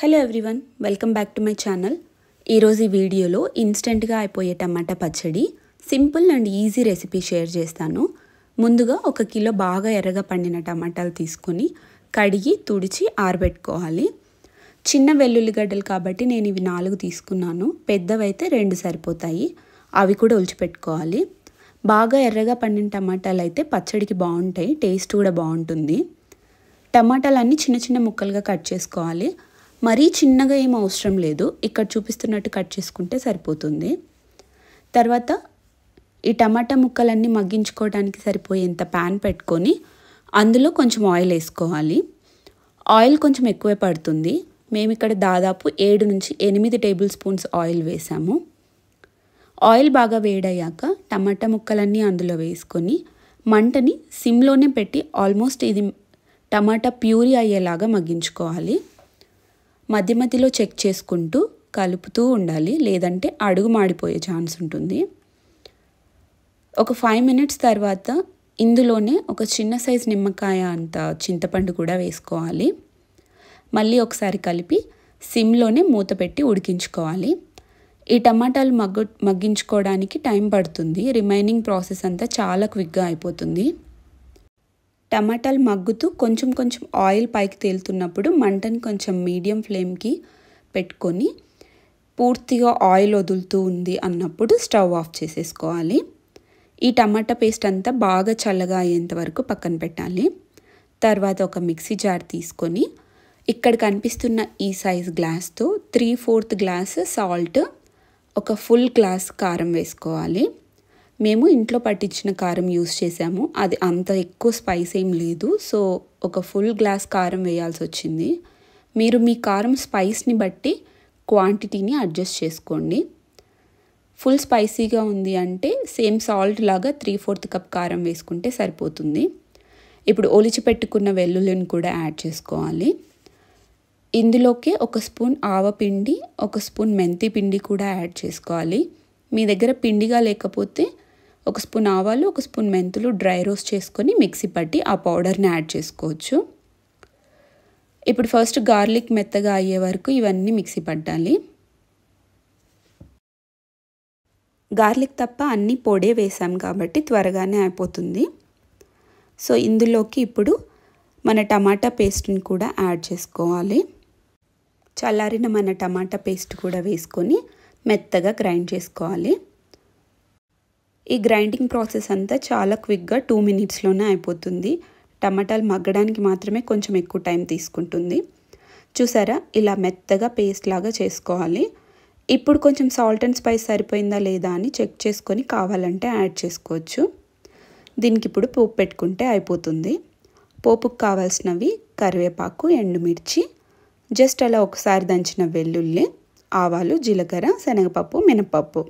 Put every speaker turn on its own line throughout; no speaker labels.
hello everyone welcome back to my channel ఈరోజు ఈ వీడియోలో ఇన్స్టెంట్గా అయిపోయే టమాటా పచ్చడి simple and easy recipe share చేస్తాను ముందుగా ఒక కిలో బాగా ఎర్రగా పండిన టమాటాలు తీసుకొని కడిగి తుడిచి ఆరబెట్టుకోవాలి చిన్న వెల్లుల్లిగడ్డలు కాబట్టి నేను ఇవి నాలుగు తీసుకున్నాను పెద్దవైతే రెండు సరిపోతాయి అవి కూడా ఒలిచిపెట్టుకోవాలి బాగా ఎర్రగా పండిన టమాటాలు అయితే పచ్చడికి బాగుంటాయి టేస్ట్ కూడా బాగుంటుంది టమాటాలన్నీ చిన్న చిన్న ముక్కలుగా కట్ చేసుకోవాలి మరీ చిన్నగా ఏం అవసరం లేదు ఇక్కడ చూపిస్తున్నట్టు కట్ చేసుకుంటే సరిపోతుంది తర్వాత ఈ టమాటా ముక్కలన్నీ మగ్గించుకోవడానికి సరిపోయేంత ప్యాన్ పెట్టుకొని అందులో కొంచెం ఆయిల్ వేసుకోవాలి ఆయిల్ కొంచెం ఎక్కువే పడుతుంది మేము ఇక్కడ దాదాపు ఏడు నుంచి ఎనిమిది టేబుల్ స్పూన్స్ ఆయిల్ వేసాము ఆయిల్ బాగా వేడయ్యాక టమాటా ముక్కలన్నీ అందులో వేసుకొని మంటని సిమ్లోనే పెట్టి ఆల్మోస్ట్ ఇది టమాటా ప్యూరీ అయ్యేలాగా మగ్గించుకోవాలి మధ్య మధ్యలో చెక్ చేసుకుంటూ కలుపుతూ ఉండాలి లేదంటే అడుగు మాడిపోయే ఛాన్స్ ఉంటుంది ఒక ఫైవ్ మినిట్స్ తర్వాత ఇందులోనే ఒక చిన్న సైజ్ నిమ్మకాయ అంత చింతపండు కూడా వేసుకోవాలి మళ్ళీ ఒకసారి కలిపి సిమ్లోనే మూత పెట్టి ఉడికించుకోవాలి ఈ టమాటాలు మగ్గు మగ్గించుకోవడానికి టైం పడుతుంది రిమైనింగ్ ప్రాసెస్ అంతా చాలా క్విక్గా అయిపోతుంది టమాటాలు మగ్గుతూ కొంచెం కొంచెం ఆయిల్ పైకి తేలుతున్నప్పుడు మంటను కొంచెం మీడియం ఫ్లేమ్కి పెట్టుకొని పూర్తిగా ఆయిల్ వదులుతూ ఉంది అన్నప్పుడు స్టవ్ ఆఫ్ చేసేసుకోవాలి ఈ టమాటా పేస్ట్ అంతా బాగా చల్లగా అయ్యేంత వరకు పక్కన పెట్టాలి తర్వాత ఒక మిక్సీ జార్ తీసుకొని ఇక్కడ కనిపిస్తున్న ఈ సైజ్ గ్లాస్తో త్రీ ఫోర్త్ గ్లాస్ సాల్ట్ ఒక ఫుల్ గ్లాస్ కారం వేసుకోవాలి మేము ఇంట్లో పట్టించిన కారం యూస్ చేసాము అది అంత ఎక్కువ స్పైస్ ఏం లేదు సో ఒక ఫుల్ గ్లాస్ కారం వేయాల్సి వచ్చింది మీరు మీ కారం స్పైస్ని బట్టి క్వాంటిటీని అడ్జస్ట్ చేసుకోండి ఫుల్ స్పైసీగా ఉంది అంటే సేమ్ సాల్ట్ లాగా త్రీ ఫోర్త్ కప్ కారం వేసుకుంటే సరిపోతుంది ఇప్పుడు ఒలిచి పెట్టుకున్న వెల్లుల్లిని కూడా యాడ్ చేసుకోవాలి ఇందులోకే ఒక స్పూన్ ఆవపిండి ఒక స్పూన్ మెంతి పిండి కూడా యాడ్ చేసుకోవాలి మీ దగ్గర పిండిగా లేకపోతే ఒక స్పూన్ ఆవాలు ఒక స్పూన్ మెంతులు డ్రై రోస్ట్ చేసుకొని మిక్సీ పట్టి ఆ పౌడర్ని యాడ్ చేసుకోవచ్చు ఇప్పుడు ఫస్ట్ గార్లిక్ మెత్తగా అయ్యే వరకు ఇవన్నీ మిక్సీ పట్టాలి గార్లిక్ తప్ప అన్నీ పొడే వేసాం కాబట్టి త్వరగానే అయిపోతుంది సో ఇందులోకి ఇప్పుడు మన టమాటా పేస్ట్ని కూడా యాడ్ చేసుకోవాలి చల్లారిన మన టమాటా పేస్ట్ కూడా వేసుకొని మెత్తగా గ్రైండ్ చేసుకోవాలి ఈ గ్రైండింగ్ ప్రాసెస్ అంతా చాలా క్విక్గా టూ మినిట్స్లోనే అయిపోతుంది టమాటాలు మగ్గడానికి మాత్రమే కొంచెం ఎక్కువ టైం తీసుకుంటుంది చూసారా ఇలా మెత్తగా పేస్ట్ లాగా చేసుకోవాలి ఇప్పుడు కొంచెం సాల్ట్ అండ్ స్పైస్ సరిపోయిందా లేదా అని చెక్ చేసుకొని కావాలంటే యాడ్ చేసుకోవచ్చు దీనికి ఇప్పుడు పోపు పెట్టుకుంటే అయిపోతుంది పోపుకు కావాల్సినవి కరివేపాకు ఎండుమిర్చి జస్ట్ అలా ఒకసారి దంచిన వెల్లుల్లి ఆవాలు జీలకర్ర శనగపప్పు మినపప్పు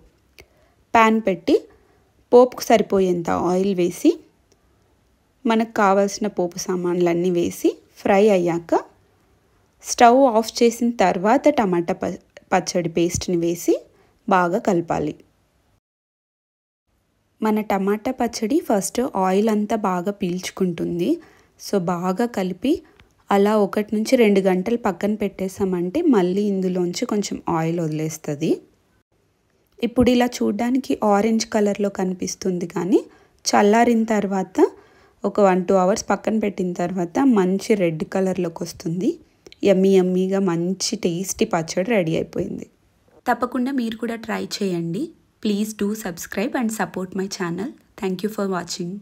ప్యాన్ పెట్టి పోపుకు సరిపోయేంత ఆయిల్ వేసి మనకు కావాల్సిన పోపు సామాన్లన్నీ వేసి ఫ్రై అయ్యాక స్టవ్ ఆఫ్ చేసిన తర్వాత టమాటా ప పచ్చడి పేస్ట్ని వేసి బాగా కలపాలి మన టమాటా పచ్చడి ఫస్ట్ ఆయిల్ అంతా బాగా పీల్చుకుంటుంది సో బాగా కలిపి అలా ఒకటి నుంచి రెండు గంటలు పక్కన పెట్టేసామంటే మళ్ళీ ఇందులోంచి కొంచెం ఆయిల్ వదిలేస్తుంది ఇప్పుడు ఇలా చూడ్డానికి ఆరెంజ్ కలర్లో కనిపిస్తుంది కానీ చల్లారిన తర్వాత ఒక వన్ టూ అవర్స్ పక్కన పెట్టిన తర్వాత మంచి రెడ్ కలర్లోకి వస్తుంది ఎమ్మీ ఎమ్మీగా మంచి టేస్టీ పచ్చడి రెడీ అయిపోయింది తప్పకుండా మీరు కూడా ట్రై చేయండి please do subscribe and support my channel thank you for watching